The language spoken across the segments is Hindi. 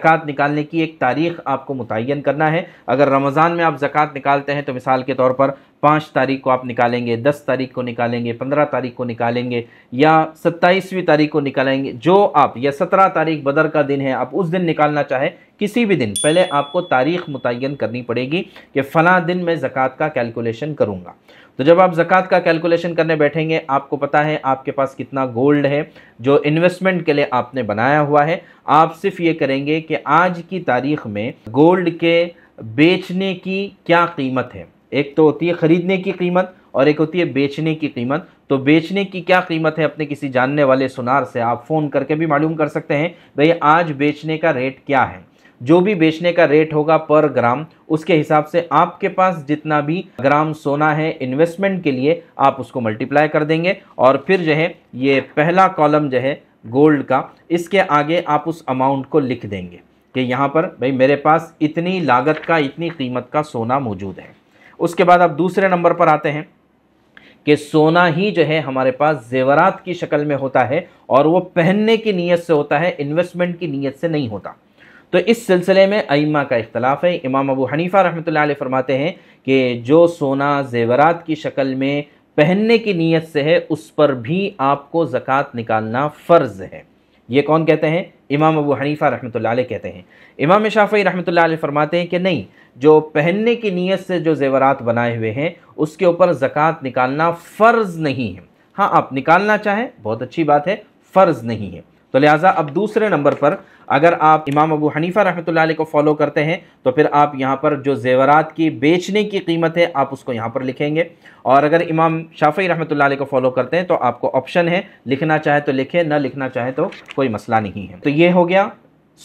ज़क़़त निकालने की एक तारीख आपको मुतन करना है अगर रमज़ान में आप ज़क़़त निकालते हैं तो मिसाल के तौर पर पाँच तारीख को आप निकालेंगे दस तारीख को निकालेंगे पंद्रह तारीख को निकालेंगे या सत्ताईसवीं तारीख को निकालेंगे जो आप या सत्रह तारीख बदर का दिन है आप उस दिन निकालना चाहें किसी भी दिन पहले आपको तारीख मुतन करनी पड़ेगी कि फ़ला दिन मैं ज़क़़त का कैलकुलेशन करूँगा तो जब आप ज़क़़त का कैलकुलेशन करने बैठेंगे आपको पता है आपके पास कितना गोल्ड है जो इन्वेस्टमेंट के लिए आपने बनाया हुआ है आप सिर्फ ये करेंगे कि आज की तारीख में गोल्ड के बेचने की क्या कीमत है एक तो होती है ख़रीदने की कीमत और एक होती है बेचने की कीमत तो बेचने की क्या कीमत है अपने किसी जानने वाले सुनार से आप फ़ोन करके भी मालूम कर सकते हैं भाई आज बेचने का रेट क्या है जो भी बेचने का रेट होगा पर ग्राम उसके हिसाब से आपके पास जितना भी ग्राम सोना है इन्वेस्टमेंट के लिए आप उसको मल्टीप्लाई कर देंगे और फिर जो है ये पहला कॉलम जो है गोल्ड का इसके आगे आप उस अमाउंट को लिख देंगे कि यहाँ पर भाई मेरे पास इतनी लागत का इतनी कीमत का सोना मौजूद है उसके बाद आप दूसरे नंबर पर आते हैं कि सोना ही जो है हमारे पास जेवरात की शक्ल में होता है और वो पहनने की नीयत से होता है इन्वेस्टमेंट की नीयत से नहीं होता तो इस सिलसिले में अइमा का इख्तलाफ है इमाम अबू हनीफ़ा रहमत फरमाते हैं कि जो सोना जेवरात की शक्ल में पहनने की नीयत से है उस पर भी आपको ज़क़़त निकालना फ़र्ज़ है ये कौन कहते हैं इमाम अबू हनीफ़ा रहमत कहते हैं इमाम शाफ़ी रहमत फरमाते हैं कि नहीं जो पहनने की नीयत से जो जेवरात बनाए हुए हैं उसके ऊपर ज़क़़त निकालना फ़र्ज़ नहीं है हाँ आप निकालना चाहें बहुत अच्छी बात है फ़र्ज़ नहीं है तो लिहाजा अब दूसरे नंबर पर अगर आप इमाम अबू हनीफा रहमत को फॉलो करते हैं तो फिर आप यहाँ पर जो जेवरात की बेचने की कीमत है आप उसको यहाँ पर लिखेंगे और अगर इमाम शाफी रहमत को फॉलो करते हैं तो आपको ऑप्शन है लिखना चाहे तो लिखें ना लिखना चाहे तो कोई मसला नहीं है तो ये हो गया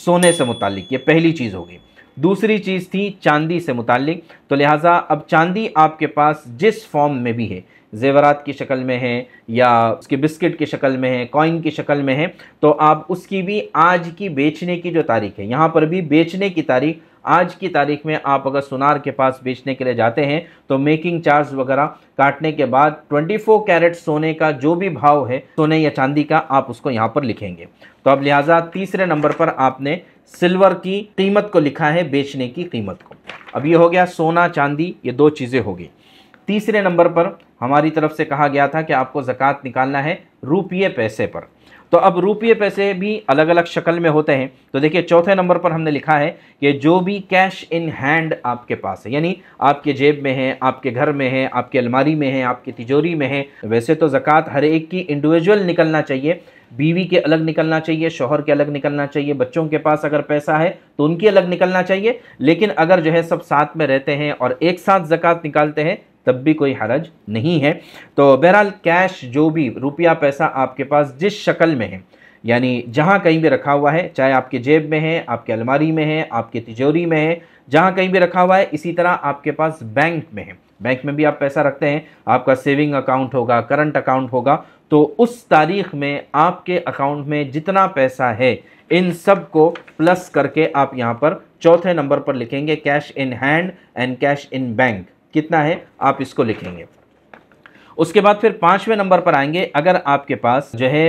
सोने से मुतल ये पहली चीज़ होगी दूसरी चीज़ थी चांदी से मुतल तो लिहाजा अब चांदी आपके पास जिस फॉर्म में भी है जेवरात की शक्ल में है या उसके बिस्किट की शक्ल में है कॉइन की शक्ल में है तो आप उसकी भी आज की बेचने की जो तारीख है यहाँ पर भी बेचने की तारीख आज की तारीख में आप अगर सुनार के पास बेचने के लिए जाते हैं तो मेकिंग चार्ज वगैरह काटने के बाद 24 कैरेट सोने का जो भी भाव है सोने या चांदी का आप उसको यहाँ पर लिखेंगे तो अब लिहाजा तीसरे नंबर पर आपने सिल्वर की कीमत को लिखा है बेचने की कीमत को अब ये हो गया सोना चांदी ये दो चीज़ें होगी तीसरे नंबर पर हमारी तरफ से कहा गया था कि आपको ज़क़़त निकालना है रुपये पैसे पर तो अब रुपये पैसे भी अलग अलग शक्ल में होते हैं तो देखिए चौथे नंबर पर हमने लिखा है कि जो भी कैश इन हैंड आपके पास है यानी आपके जेब में है आपके घर में है आपके अलमारी में है आपकी तिजोरी में है वैसे तो ज़क़़त हर एक की इंडिविजुअल निकलना चाहिए बीवी के अलग निकलना चाहिए शोहर के अलग निकलना चाहिए बच्चों के पास अगर पैसा है तो उनकी अलग निकलना चाहिए लेकिन अगर जो है सब साथ में रहते हैं और एक साथ ज़क़़त निकालते हैं तब भी कोई हरज नहीं है तो बहरहाल कैश जो भी रुपया पैसा आपके पास जिस शक्ल में है यानी जहाँ कहीं भी रखा हुआ है चाहे आपके जेब में है आपके अलमारी में है आपके तिजोरी में है जहाँ कहीं भी रखा हुआ है इसी तरह आपके पास बैंक में है बैंक में भी आप पैसा रखते हैं आपका सेविंग अकाउंट होगा करंट अकाउंट होगा तो उस तारीख में आपके अकाउंट में जितना पैसा है इन सब को प्लस करके आप यहाँ पर चौथे नंबर पर लिखेंगे cash in hand and cash in bank कितना है आप इसको लिखेंगे उसके बाद फिर पांचवें नंबर पर आएंगे अगर आपके पास जो है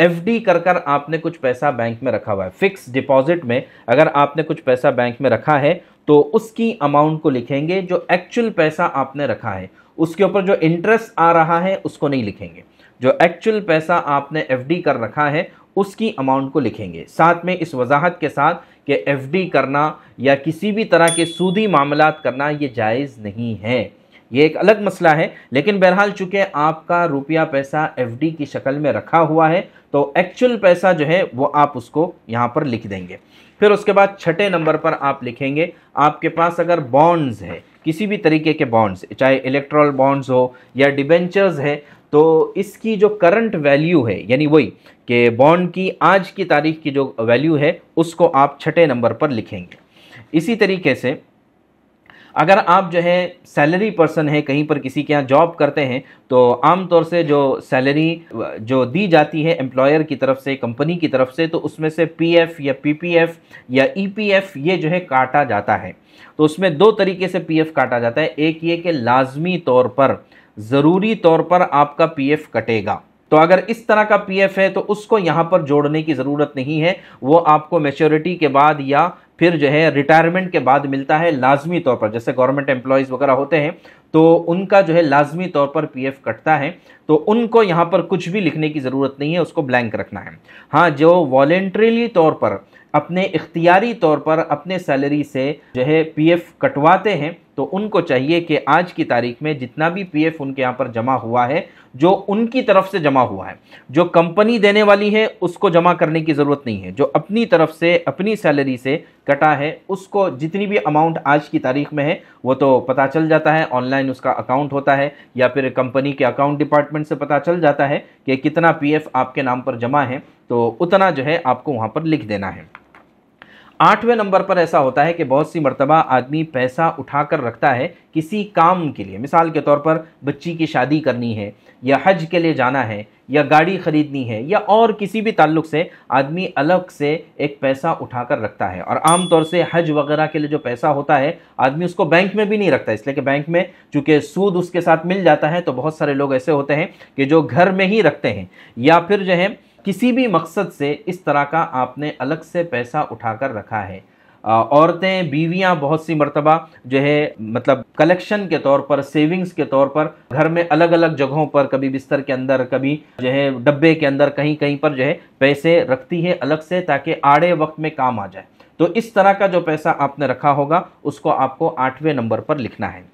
एफ डी कर कर आपने कुछ पैसा बैंक में रखा हुआ है फिक्स डिपॉजिट में अगर आपने कुछ पैसा बैंक में रखा है तो उसकी अमाउंट को लिखेंगे जो एक्चुअल पैसा आपने रखा है उसके ऊपर जो इंटरेस्ट आ रहा है उसको नहीं लिखेंगे जो एक्चुअल पैसा आपने एफ कर रखा है उसकी अमाउंट को लिखेंगे साथ में इस वजाहत के साथ कि एफडी करना या किसी भी तरह के सूदी मामला करना ये जायज़ नहीं है ये एक अलग मसला है लेकिन बहरहाल चूँकि आपका रुपया पैसा एफडी की शक्ल में रखा हुआ है तो एक्चुअल पैसा जो है वो आप उसको यहाँ पर लिख देंगे फिर उसके बाद छठे नंबर पर आप लिखेंगे आपके पास अगर बॉन्ड्स है किसी भी तरीके के बॉन्ड्स चाहे इलेक्ट्रॉल बॉन्ड्स हो या डिबेंचर्स है तो इसकी जो करंट वैल्यू है यानी वही कि बॉन्ड की आज की तारीख की जो वैल्यू है उसको आप छठे नंबर पर लिखेंगे इसी तरीके से अगर आप जो है सैलरी पर्सन है कहीं पर किसी के यहाँ जॉब करते हैं तो आमतौर से जो सैलरी जो दी जाती है एम्प्लॉयर की तरफ से कंपनी की तरफ से तो उसमें से पीएफ या पीपीएफ या ईपीएफ e ये जो है काटा जाता है तो उसमें दो तरीके से पीएफ काटा जाता है एक ये कि लाजमी तौर पर ज़रूरी तौर पर आपका पीएफ कटेगा तो अगर इस तरह का पीएफ है तो उसको यहाँ पर जोड़ने की ज़रूरत नहीं है वो आपको मेच्योरिटी के बाद या फिर जो है रिटायरमेंट के बाद मिलता है लाजमी तौर पर जैसे गवर्नमेंट एम्प्लॉयज़ वगैरह होते हैं तो उनका जो है लाजमी तौर पर पीएफ कटता है तो उनको यहाँ पर कुछ भी लिखने की ज़रूरत नहीं है उसको ब्लैंक रखना है हाँ जो वॉल्ट्रीली तौर पर अपने इख्तियारी तौर पर अपने सैलरी से जो है पीएफ कटवाते हैं तो उनको चाहिए कि आज की तारीख में जितना भी पीएफ उनके यहाँ पर जमा हुआ है जो उनकी तरफ से जमा हुआ है जो कंपनी देने वाली है उसको जमा करने की ज़रूरत नहीं है जो अपनी तरफ से अपनी सैलरी से कटा है उसको जितनी भी अमाउंट आज की तारीख में है वो तो पता चल जाता है ऑनलाइन उसका अकाउंट होता है या फिर कंपनी के अकाउंट डिपार्टमेंट से पता चल जाता है कि कितना पी आपके नाम पर जमा है तो उतना जो है आपको वहाँ पर लिख देना है आठवें नंबर पर ऐसा होता है कि बहुत सी मरतबा आदमी पैसा उठा कर रखता है किसी काम के लिए मिसाल के तौर पर बच्ची की शादी करनी है या हज के लिए जाना है या गाड़ी ख़रीदनी है या और किसी भी ताल्लुक से आदमी अलग से एक पैसा उठा कर रखता है और आमतौर से हज वगैरह के लिए जो पैसा होता है आदमी उसको बैंक में भी नहीं रखता इसलिए कि बैंक में चूँकि सूद उसके साथ मिल जाता है तो बहुत सारे लोग ऐसे होते हैं कि जो घर में ही रखते हैं या फिर जो है किसी भी मकसद से इस तरह का आपने अलग से पैसा उठा कर रखा है औरतें बीवियां बहुत सी मरतबा जो है मतलब कलेक्शन के तौर पर सेविंग्स के तौर पर घर में अलग अलग जगहों पर कभी बिस्तर के अंदर कभी जो है डब्बे के अंदर कहीं कहीं पर जो है पैसे रखती है अलग से ताकि आड़े वक्त में काम आ जाए तो इस तरह का जो पैसा आपने रखा होगा उसको आपको आठवें नंबर पर लिखना है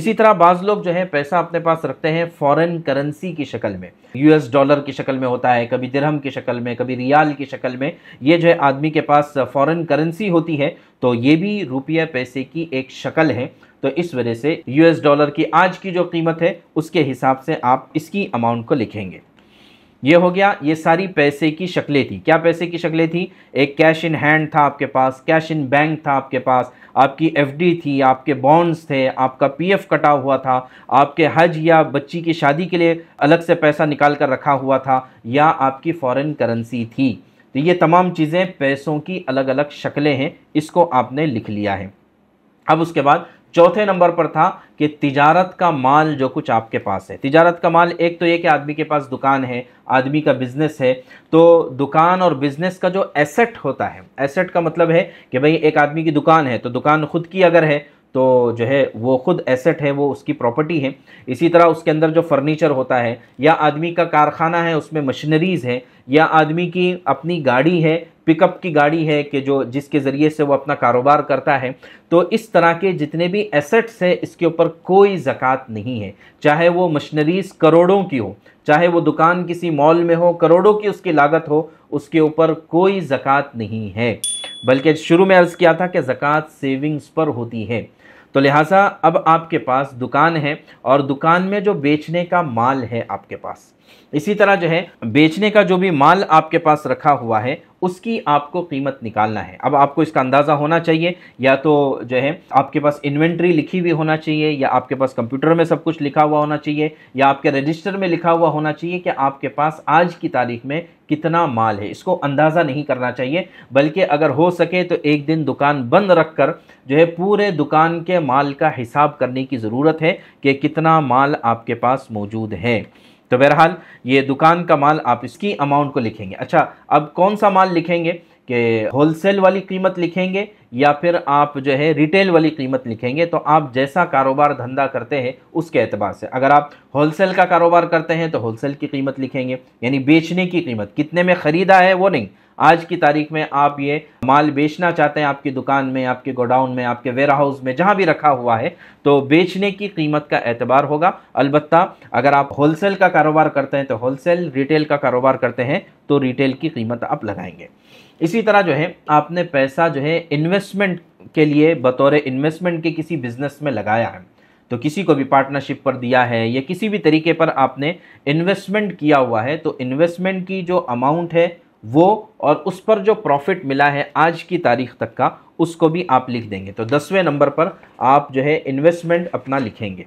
इसी तरह बाज़ लोग जो है पैसा अपने पास रखते हैं फॉरेन करेंसी की शक्ल में यूएस डॉलर की शक्ल में होता है कभी दिरहम की शक्ल में कभी रियाल की शक्ल में ये जो है आदमी के पास फॉरेन करेंसी होती है तो ये भी रुपया पैसे की एक शक्ल है तो इस वजह से यूएस डॉलर की आज की जो कीमत है उसके हिसाब से आप इसकी अमाउंट को लिखेंगे ये हो गया ये सारी पैसे की शक्लें थी क्या पैसे की शक्लें थी एक कैश इन हैंड था आपके पास कैश इन बैंक था आपके पास आपकी एफडी थी आपके बॉन्ड्स थे आपका पीएफ कटा हुआ था आपके हज या बच्ची की शादी के लिए अलग से पैसा निकाल कर रखा हुआ था या आपकी फॉरेन करेंसी थी तो ये तमाम चीज़ें पैसों की अलग अलग शक्लें हैं इसको आपने लिख लिया है अब उसके बाद चौथे नंबर पर था कि तिजारत का माल जो कुछ आपके पास है तिजारत का माल एक तो ये कि आदमी के पास दुकान है आदमी का बिजनेस है तो दुकान और बिजनेस का जो एसेट होता है एसेट का मतलब है कि भाई एक आदमी की दुकान है तो दुकान खुद की अगर है तो जो है वो खुद एसेट है वो उसकी प्रॉपर्टी है इसी तरह उसके अंदर जो फर्नीचर होता है या आदमी का कारखाना है उसमें मशीनरीज़ है या आदमी की अपनी गाड़ी है पिकअप की गाड़ी है कि जो जिसके ज़रिए से वो अपना कारोबार करता है तो इस तरह के जितने भी एसेट्स हैं इसके ऊपर कोई ज़क़़त नहीं है चाहे वो मशीनरीज़ करोड़ों की हो चाहे वो दुकान किसी मॉल में हो करोड़ों की उसकी लागत हो उसके ऊपर कोई ज़क़़त नहीं है बल्कि शुरू में अर्ज़ किया था कि ज़क़़त सेविंग्स पर होती है तो लिहाजा अब आपके पास दुकान है और दुकान में जो बेचने का माल है आपके पास इसी तरह जो है बेचने का जो भी माल आपके पास रखा हुआ है उसकी आपको कीमत निकालना है अब आपको इसका अंदाज़ा होना चाहिए या तो जो है आपके पास इन्वेंट्री लिखी हुई होना चाहिए या आपके पास कंप्यूटर में सब कुछ लिखा हुआ होना चाहिए या आपके रजिस्टर में लिखा हुआ होना चाहिए कि आपके पास आज की तारीख में कितना माल है इसको अंदाज़ा नहीं करना चाहिए बल्कि अगर हो सके तो एक दिन दुकान बंद रख कर जो है पूरे दुकान के माल का हिसाब करने की ज़रूरत है कि कितना माल आपके पास मौजूद है तो बहरहाल ये दुकान का माल आप इसकी अमाउंट को लिखेंगे अच्छा अब कौन सा माल लिखेंगे कि होलसेल वाली कीमत लिखेंगे या फिर आप जो है रिटेल वाली कीमत लिखेंगे तो आप जैसा कारोबार धंधा करते हैं उसके अतबार से अगर आप होलसेल का कारोबार करते हैं तो होलसेल की कीमत लिखेंगे यानी बेचने की कीमत कितने में ख़रीदा है वो नहीं आज की तारीख में आप ये माल बेचना चाहते हैं आपकी दुकान में आपके गोडाउन में आपके वेयर हाउस में जहाँ भी रखा हुआ है तो बेचने की कीमत का एतबार होगा अलबत्त अगर आप होलसेल का कारोबार करते हैं तो होलसेल रिटेल का कारोबार करते हैं तो रिटेल की कीमत आप लगाएंगे इसी तरह जो है आपने पैसा जो है इन्वेस्टमेंट के लिए बतौर इन्वेस्टमेंट के किसी बिजनेस में लगाया है तो किसी को भी पार्टनरशिप पर दिया है या किसी भी तरीके पर आपने इन्वेस्टमेंट किया हुआ है तो इन्वेस्टमेंट की जो अमाउंट है वो और उस पर जो प्रॉफिट मिला है आज की तारीख तक का उसको भी आप लिख देंगे तो दसवें नंबर पर आप जो है इन्वेस्टमेंट अपना लिखेंगे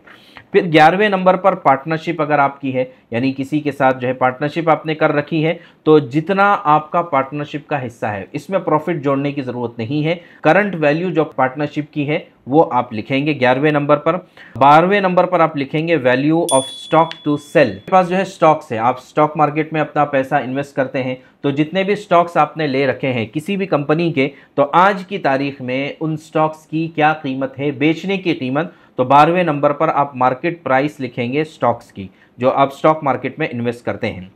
फिर ग्यारहवें नंबर पर पार्टनरशिप अगर आपकी है यानी किसी के साथ जो है पार्टनरशिप आपने कर रखी है तो जितना आपका पार्टनरशिप का हिस्सा है इसमें प्रॉफिट जोड़ने की ज़रूरत नहीं है करंट वैल्यू जो पार्टनरशिप की है वो आप लिखेंगे ग्यारहवें नंबर पर बारहवें नंबर पर आप लिखेंगे value of stock to sell आपके पास जो है स्टॉक्स है आप स्टॉक मार्केट में अपना पैसा इन्वेस्ट करते हैं तो जितने भी स्टॉक्स आपने ले रखे हैं किसी भी कंपनी के तो आज की तारीख में उन स्टॉक्स की क्या कीमत है बेचने की कीमत तो बारहवें नंबर पर आप मार्केट प्राइस लिखेंगे स्टॉक्स की जो आप स्टॉक मार्केट में इन्वेस्ट करते हैं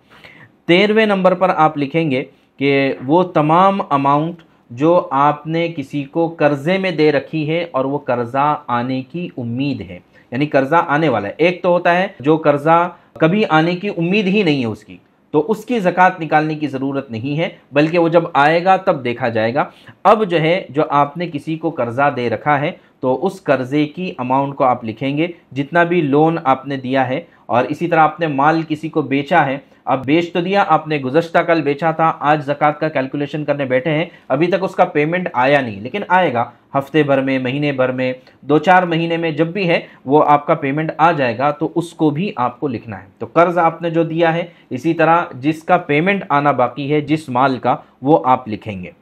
तेरहवें नंबर पर आप लिखेंगे कि वो तमाम अमाउंट जो आपने किसी को कर्ज़े में दे रखी है और वो कर्ज़ा आने की उम्मीद है यानी कर्ज़ा आने वाला है एक तो होता है जो कर्ज़ा कभी आने की उम्मीद ही नहीं है उसकी तो उसकी ज़क़़त निकालने की ज़रूरत नहीं है बल्कि वो जब आएगा तब देखा जाएगा अब जो है जो आपने किसी को कर्ज़ा दे रखा है तो उस कर्ज़े की अमाउंट को आप लिखेंगे जितना भी लोन आपने दिया है और इसी तरह आपने माल किसी को बेचा है अब बेच तो दिया आपने गुजशत कल बेचा था आज जक़ात का कैलकुलेशन करने बैठे हैं अभी तक उसका पेमेंट आया नहीं लेकिन आएगा हफ्ते भर में महीने भर में दो चार महीने में जब भी है वो आपका पेमेंट आ जाएगा तो उसको भी आपको लिखना है तो कर्ज आपने जो दिया है इसी तरह जिसका पेमेंट आना बाकी है जिस माल का वो आप लिखेंगे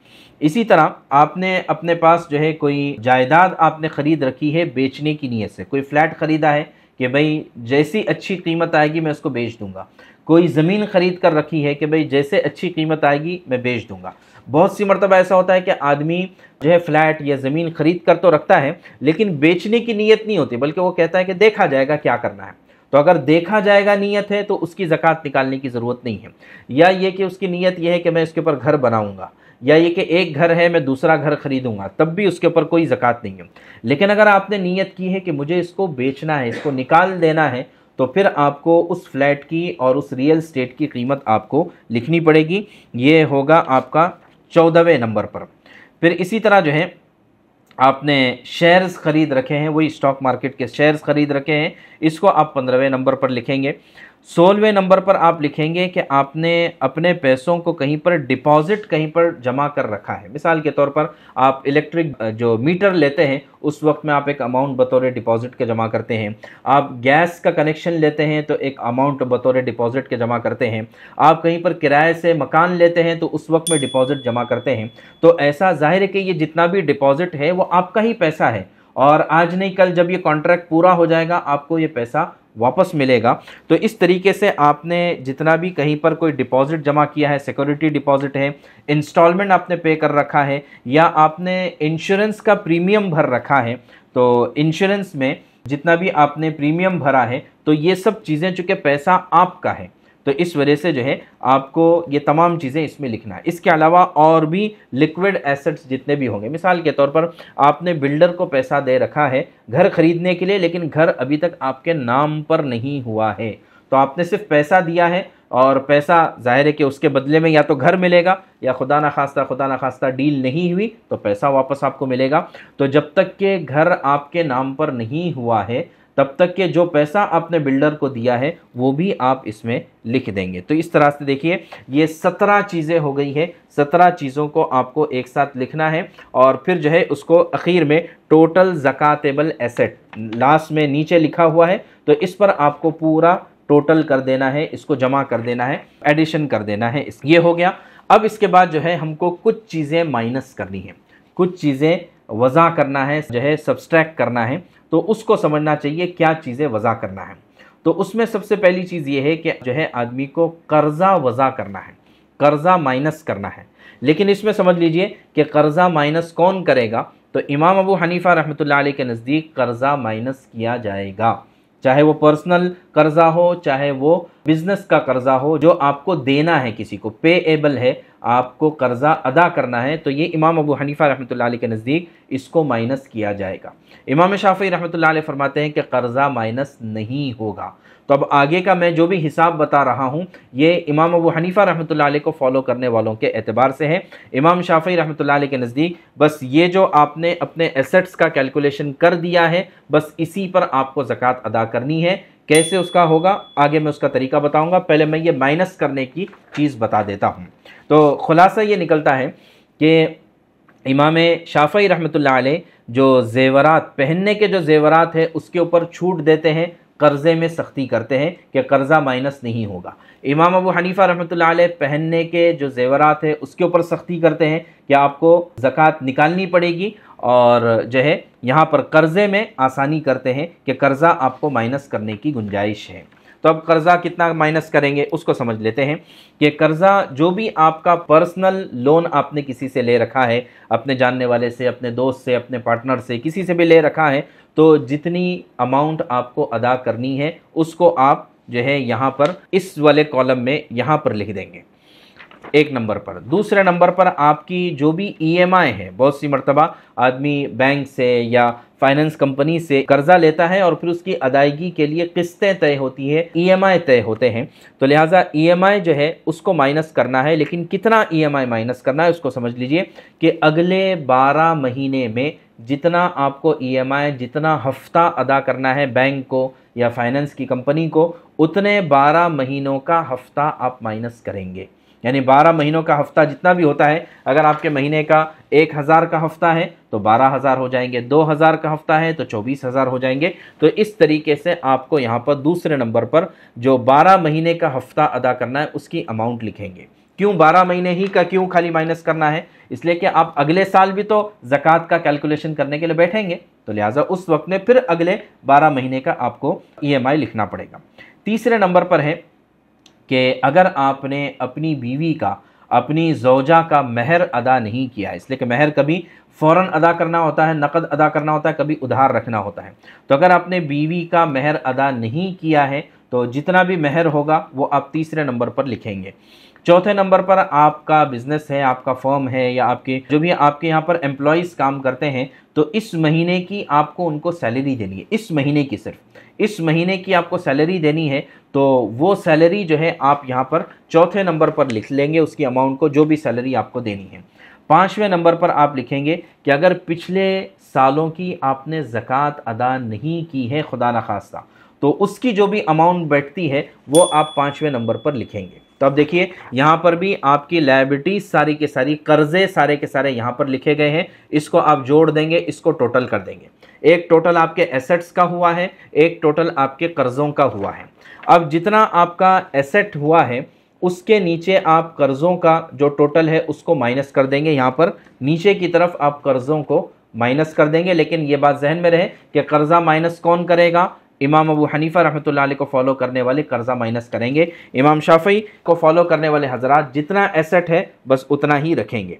इसी तरह आपने अपने पास जो है कोई जायदाद आपने ख़रीद रखी है बेचने की नीयत से कोई फ्लैट ख़रीदा है कि भाई जैसी अच्छी कीमत आएगी मैं उसको बेच दूंगा कोई ज़मीन ख़रीद कर रखी है कि भाई जैसे अच्छी कीमत आएगी मैं बेच दूंगा बहुत सी मरतबा ऐसा होता है कि आदमी जो है फ्लैट या ज़मीन ख़रीद कर तो रखता है लेकिन बेचने की नीयत नहीं होती बल्कि वो कहता है कि देखा जाएगा क्या करना है तो अगर देखा जाएगा नीयत है तो उसकी ज़क़़त निकालने की ज़रूरत नहीं है या ये कि उसकी नीयत यह है कि मैं इसके ऊपर घर बनाऊँगा या ये कि एक घर है मैं दूसरा घर खरीदूंगा तब भी उसके ऊपर कोई ज़क़़त नहीं है लेकिन अगर आपने नीयत की है कि मुझे इसको बेचना है इसको निकाल देना है तो फिर आपको उस फ्लैट की और उस रियल स्टेट की कीमत आपको लिखनी पड़ेगी ये होगा आपका चौदहवें नंबर पर फिर इसी तरह जो है आपने शेयर्स ख़रीद रखे हैं वही स्टॉक मार्केट के शेयर्स ख़रीद रखे हैं इसको आप पंद्रहवें नंबर पर लिखेंगे सोलहवें नंबर पर आप लिखेंगे कि आपने अपने पैसों को कहीं पर डिपॉजिट कहीं पर जमा कर रखा है मिसाल के तौर पर आप इलेक्ट्रिक जो मीटर लेते हैं उस वक्त में आप एक अमाउंट बतौर डिपॉजिट के जमा करते हैं आप गैस का कनेक्शन लेते हैं तो एक अमाउंट बतौर डिपॉजिट के जमा करते हैं आप कहीं पर किराए से मकान लेते हैं तो उस वक्त में डिपॉजिट जमा करते हैं तो ऐसा जाहिर है कि ये जितना भी डिपॉजिट है वो आपका ही पैसा है और आज नहीं कल जब ये कॉन्ट्रैक्ट पूरा हो जाएगा आपको ये पैसा वापस मिलेगा तो इस तरीके से आपने जितना भी कहीं पर कोई डिपॉजिट जमा किया है सिक्योरिटी डिपॉजिट है इंस्टॉलमेंट आपने पे कर रखा है या आपने इंश्योरेंस का प्रीमियम भर रखा है तो इंश्योरेंस में जितना भी आपने प्रीमियम भरा है तो ये सब चीज़ें चूँकि पैसा आपका है तो इस वजह से जो है आपको ये तमाम चीज़ें इसमें लिखना है इसके अलावा और भी लिक्विड एसेट्स जितने भी होंगे मिसाल के तौर पर आपने बिल्डर को पैसा दे रखा है घर खरीदने के लिए लेकिन घर अभी तक आपके नाम पर नहीं हुआ है तो आपने सिर्फ पैसा दिया है और पैसा जाहिर है कि उसके बदले में या तो घर मिलेगा या खुदा ना खास्ता खुदा ना खास्ता डील नहीं हुई तो पैसा वापस आपको मिलेगा तो जब तक के घर आपके नाम पर नहीं हुआ है तब तक के जो पैसा आपने बिल्डर को दिया है वो भी आप इसमें लिख देंगे तो इस तरह से देखिए ये सत्रह चीज़ें हो गई है सत्रह चीज़ों को आपको एक साथ लिखना है और फिर जो है उसको अखीर में टोटल जक़ातेबल एसेट लास्ट में नीचे लिखा हुआ है तो इस पर आपको पूरा टोटल कर देना है इसको जमा कर देना है एडिशन कर देना है इस ये हो गया अब इसके बाद जो है हमको कुछ चीज़ें माइनस करनी है कुछ चीज़ें वज़ा करना है जो है सब्सट्रैक्ट करना है तो उसको समझना चाहिए क्या चीज़ें वज़ा करना है तो उसमें सबसे पहली चीज़ ये है कि जो है आदमी को कर्ज़ा वज़ा करना है कर्ज़ा माइनस करना है लेकिन इसमें समझ लीजिए कि कर्ज़ा माइनस कौन करेगा तो इमाम अबू हनीफ़ा रहमतुल्लाह अलैह के नज़दीक कर्ज़ा माइनस किया जाएगा चाहे वो पर्सनल कर्जा हो चाहे वो बिजनेस का कर्जा हो जो आपको देना है किसी को पे एबल है आपको कर्जा अदा करना है तो ये इमाम अबू हनीफा रहमतुल्लाह के नज़दीक इसको माइनस किया जाएगा इमाम शाफी रहमतुल्लाह फरमाते हैं कि कर्जा माइनस नहीं होगा तो अब आगे का मैं जो भी हिसाब बता रहा हूँ ये इमाम अबू हनीफ़ा रहमत को फॉलो करने वालों के अतबार से है इमाम शाफी रहमत के नज़दीक बस ये जो आपने अपने एसेट्स का कैलकुलेशन कर दिया है बस इसी पर आपको ज़क़़त अदा करनी है कैसे उसका होगा आगे मैं उसका तरीका बताऊंगा पहले मैं ये माइनस करने की चीज़ बता देता हूँ तो खुलासा ये निकलता है कि इमाम शाफी रहमत जो जेवरात पहनने के जो जेवरात है उसके ऊपर छूट देते हैं कर्ज़े में सख्ती करते हैं कि कर्ज़ा माइनस नहीं होगा इमाम अबू हनीफा रहमत पहनने के जो जेवरात है उसके ऊपर सख्ती करते हैं कि आपको ज़क़़त निकालनी पड़ेगी और जो है यहाँ पर कर्ज़े में आसानी करते हैं कि कर्ज़ा आपको माइनस करने की गुंजाइश है तो अब कर्ज़ा कितना माइनस करेंगे उसको समझ लेते हैं कि कर्ज़ा जो भी आपका पर्सनल लोन आपने किसी से ले रखा है अपने जानने वाले से अपने दोस्त से अपने पार्टनर से किसी से भी ले रखा है तो जितनी अमाउंट आपको अदा करनी है उसको आप जो है यहाँ पर इस वाले कॉलम में यहाँ पर लिख देंगे एक नंबर पर दूसरे नंबर पर आपकी जो भी ईएमआई e है बहुत सी मरतबा आदमी बैंक से या फाइनेंस कंपनी से कर्जा लेता है और फिर उसकी अदायगी के लिए किस्तें तय होती है ईएमआई e तय होते हैं तो लिहाजा ईएमआई e जो है उसको माइनस करना है लेकिन कितना ईएमआई माइनस करना है उसको समझ लीजिए कि अगले 12 महीने में जितना आपको ईएमआई जितना हफ्ता अदा करना है बैंक को या फाइनेंस की कंपनी को उतने 12 महीनों का हफ्ता आप माइनस करेंगे यानी 12 महीनों का हफ्ता जितना भी होता है अगर आपके महीने का एक हज़ार का हफ्ता है तो बारह हज़ार हो जाएंगे दो हज़ार का हफ्ता है तो चौबीस हज़ार हो जाएंगे तो इस तरीके से आपको यहाँ पर दूसरे नंबर पर जो बारह महीने का हफ्ता अदा करना है उसकी अमाउंट लिखेंगे क्यों 12 महीने ही का क्यों खाली माइनस करना है इसलिए कि आप अगले साल भी तो ज़क़़त का कैलकुलेशन करने के लिए बैठेंगे तो लिहाजा उस वक्त में फिर अगले बारह महीने का आपको ई e लिखना पड़ेगा तीसरे नंबर पर है कि अगर आपने अपनी बीवी का अपनी जोजा का महर अदा नहीं किया है इसलिए कि महर कभी फ़ौर अदा करना होता है नकद अदा करना होता है कभी उधार रखना होता है तो अगर आपने बीवी का महर अदा नहीं किया है तो जितना भी महर होगा वो आप तीसरे नंबर पर लिखेंगे चौथे नंबर पर आपका बिजनेस है आपका फर्म है या आपके जो भी आपके यहाँ पर एम्प्लॉयज़ काम करते हैं तो इस महीने की आपको उनको सैलरी देनी है इस महीने की सिर्फ इस महीने की आपको सैलरी देनी है तो वो सैलरी जो है आप यहाँ पर चौथे नंबर पर लिख लेंगे उसकी अमाउंट को जो भी सैलरी आपको देनी है पाँचवें नंबर पर आप लिखेंगे कि अगर पिछले सालों की आपने ज़क़़त अदा नहीं की है खुदा न खास्ता तो उसकी जो भी अमाउंट बैठती है वो आप पाँचवें नंबर पर लिखेंगे तो अब देखिए यहाँ पर भी आपकी लाइबिलिटीज सारी के सारी कर्जे सारे के सारे यहाँ पर लिखे गए हैं इसको आप जोड़ देंगे इसको टोटल कर देंगे एक टोटल आपके एसेट्स का हुआ है एक टोटल आपके कर्ज़ों का हुआ है अब जितना आपका एसेट हुआ है उसके नीचे आप कर्ज़ों का जो टोटल है उसको माइनस कर देंगे यहाँ पर नीचे की तरफ आप कर्ज़ों को माइनस कर देंगे लेकिन ये बात जहन में रहे कि कर्ज़ा माइनस कौन करेगा इमाम अबू हनीफा रहमत को फॉलो करने वाले कर्ज़ा माइनस करेंगे इमाम शाफी को फॉलो करने वाले हजरात जितना एसेट है बस उतना ही रखेंगे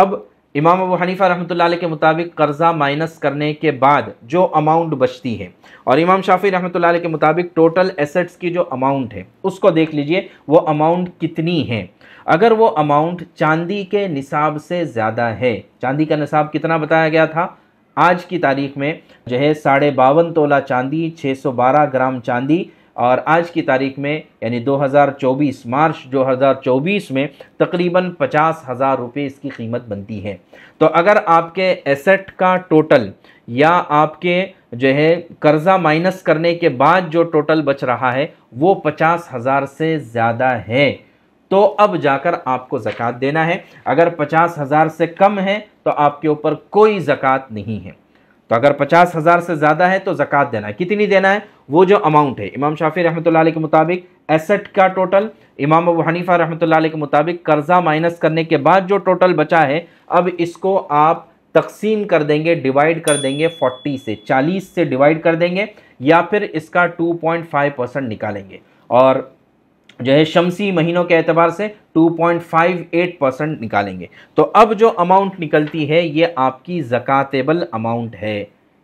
अब इमाम अबू हनीफा रहमत के मुताबिक कर्ज़ा माइनस करने के बाद जो अमाउंट बचती है और इमाम शाफी रहमत के मुताबिक टोटल एसेट्स की जो अमाउंट है उसको देख लीजिए वो अमाउंट कितनी है अगर वो अमाउंट चांदी के निसाब से ज़्यादा है चांदी का निसाब कितना बताया गया था आज की तारीख में जो है साढ़े बावन तोला चांदी 612 ग्राम चांदी और आज की तारीख में यानी 2024 मार्च 2024 में तकरीबन पचास हज़ार रुपये इसकी कीमत बनती है तो अगर आपके एसेट का टोटल या आपके जो है कर्ज़ा माइनस करने के बाद जो टोटल बच रहा है वो पचास हज़ार से ज़्यादा है तो अब जाकर आपको ज़क़़त देना है अगर पचास हज़ार से कम है तो आपके ऊपर कोई ज़क़़त नहीं है तो अगर पचास हज़ार से ज़्यादा है तो ज़क़़त देना है कितनी देना है वो जो अमाउंट है इमाम शाफी रहमतुल्लाह के मुताबिक एसेट का टोटल इमाम अबू हनीफा ला के मुताबिक कर्ज़ा माइनस करने के बाद जो टोटल बचा है अब इसको आप तकसीम कर देंगे डिवाइड कर देंगे 40 से 40 से डिवाइड कर देंगे या फिर इसका 2.5 परसेंट निकालेंगे और जो है शमसी महीनों के एतबार से 2.58 परसेंट निकालेंगे तो अब जो अमाउंट निकलती है ये आपकी जक़ातेबल अमाउंट है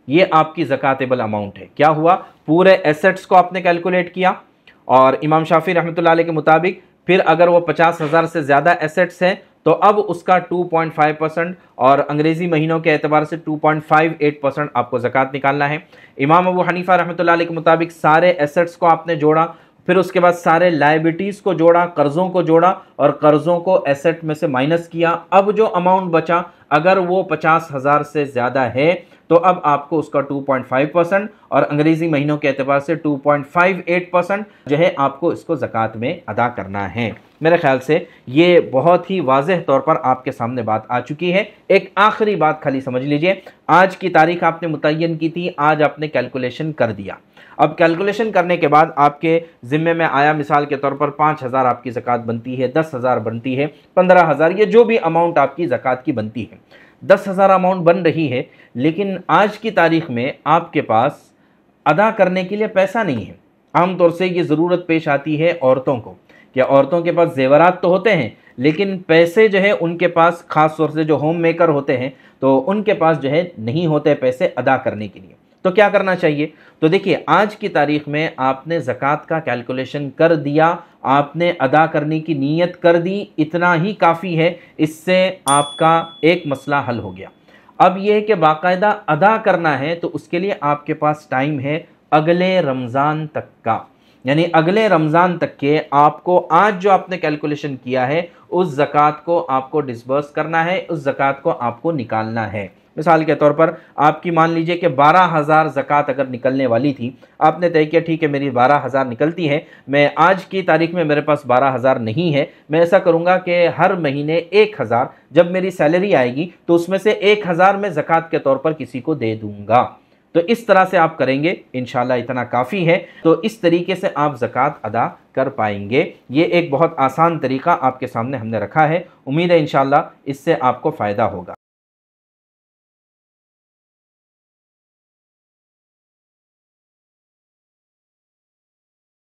ये आपकी जक़ातेबल अमाउंट है क्या हुआ पूरे एसेट्स को आपने कैलकुलेट किया और इमाम शाफी रहमत के मुताबिक फिर अगर वो पचास हज़ार से ज़्यादा एसेट्स हैं तो अब उसका 2.5 परसेंट और अंग्रेज़ी महीनों के एतबार से 2.58 परसेंट आपको ज़क़़त निकालना है इमाम अबू हनीफ़ा रहमत के मुताबिक सारे एसेट्स को आपने जोड़ा फिर उसके बाद सारे लाइबिलिटीज़ को जोड़ा कर्ज़ों को जोड़ा और कर्ज़ों को एसेट में से माइनस किया अब जो अमाउंट बचा अगर वो पचास हज़ार से ज़्यादा है तो अब आपको उसका 2.5 परसेंट और अंग्रेज़ी महीनों के अतबार से 2.58 परसेंट जो है आपको इसको ज़क़़त में अदा करना है मेरे ख्याल से ये बहुत ही वाज तौर पर आपके सामने बात आ चुकी है एक आखिरी बात खाली समझ लीजिए आज की तारीख आपने मुतन की थी आज आपने कैलकुलेशन कर दिया अब कैलकुलेशन करने के बाद आपके ज़िम्मे में आया मिसाल के तौर पर पाँच हज़ार आपकी ज़क़ात बनती है दस हज़ार बनती है पंद्रह हज़ार ये जो भी अमाउंट आपकी ज़क़ात की बनती है दस हज़ार अमाउंट बन रही है लेकिन आज की तारीख़ में आपके पास अदा करने के लिए पैसा नहीं है आमतौर से ये ज़रूरत पेश आती है औरतों को क्या औरतों के पास जेवरात तो होते हैं लेकिन पैसे जो है उनके पास ख़ास तौर से जो होम मेकर होते हैं तो उनके पास जो है नहीं होते पैसे अदा करने के लिए तो क्या करना चाहिए तो देखिए आज की तारीख में आपने ज़क़़त का कैलकुलेशन कर दिया आपने अदा करने की नीयत कर दी इतना ही काफ़ी है इससे आपका एक मसला हल हो गया अब यह है कि बाकायदा अदा करना है तो उसके लिए आपके पास टाइम है अगले रमज़ान तक का यानी अगले रमज़ान तक के आपको आज जो आपने कैलकुलेशन किया है उस ज़क़़त को आपको डिसबर्स करना है उस ज़क़़त को आपको निकालना है मिसाल के तौर पर आपकी मान लीजिए कि बारह हज़ार ज़क़़त अगर निकलने वाली थी आपने तय किया ठीक है मेरी बारह हज़ार निकलती है मैं आज की तारीख में मेरे पास बारह हज़ार नहीं है मैं ऐसा करूँगा कि हर महीने एक हज़ार जब मेरी सैलरी आएगी तो उसमें से एक हज़ार मैं ज़क़़त के तौर पर किसी को दे दूँगा तो इस तरह से आप करेंगे इन इतना काफ़ी है तो इस तरीके से आप ज़क़़त अदा कर पाएंगे ये एक बहुत आसान तरीका आपके सामने हमने रखा है उम्मीद है इन इससे आपको फ़ायदा होगा